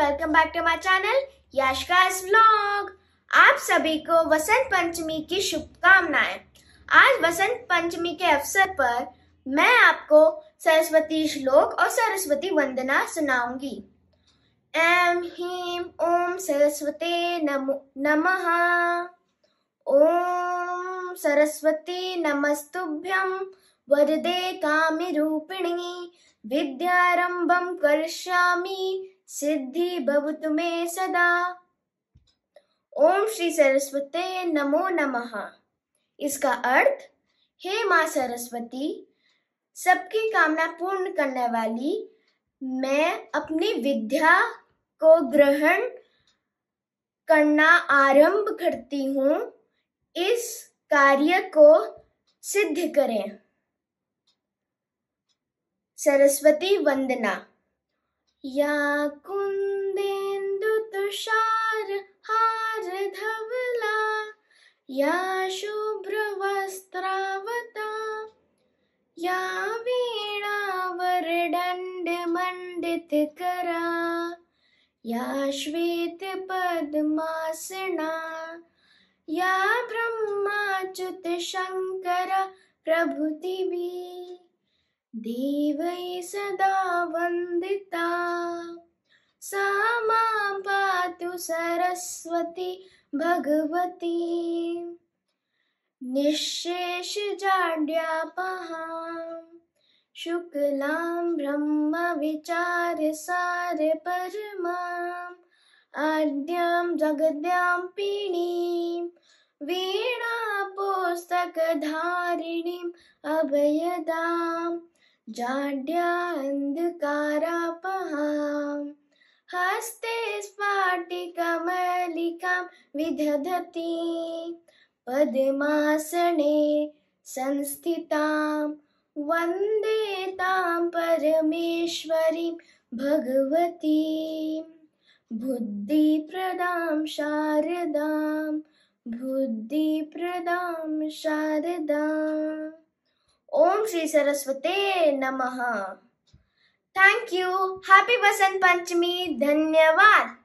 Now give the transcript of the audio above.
welcome back to my channel याशकास vlog आप सभी को वसंत पंचमी की शुभकामनाएं आज वसंत पंचमी के अवसर पर मैं आपको सरस्वती श्लोक और सरस्वती वंदना सुनाऊंगी एम ह्रीम ओम सरस्वती नमो नमः ओम सरस्वती नमस्तुभ्यम वरदे रूपिणी विद्यारंभम करिष्यामि सिद्धि भवतु मे सदा ओम श्री सरस्वती नमो नमः इसका अर्थ हे माँ सरस्वती सबकी कामना पूर्ण करने वाली मैं अपनी विद्या को ग्रहण करना आरंभ करती हूँ इस कार्य को सिद्ध करें सरस्वती वंदना या कुन्देन्दु तुषार हार धवला या शुभ्रवस्त्रावता या करा या श्वेतपद्मासना या प्रभुति प्रभृतिभिः देवै सदा वन्दिता सा मां पातु सरस्वती भगवती निःशेषजाड्यापहा शुक्लां ब्रह्मविचारसारपरमाम् आद्यां जगद्यां पीणीं वीणापुस्तकधारिणीम् अभयदाम् जाड्या अन्धकारापहाम् हस्ते स्फाटिकमलिकां विदधति पद्मासने संस्थितां वन्दे तां बुद्धि प्रदाम शारदाम बुद्धि प्रदाम शारदाम ओम श्री सरस्वते नमः thank you happy Basant Panchami धन्यवाद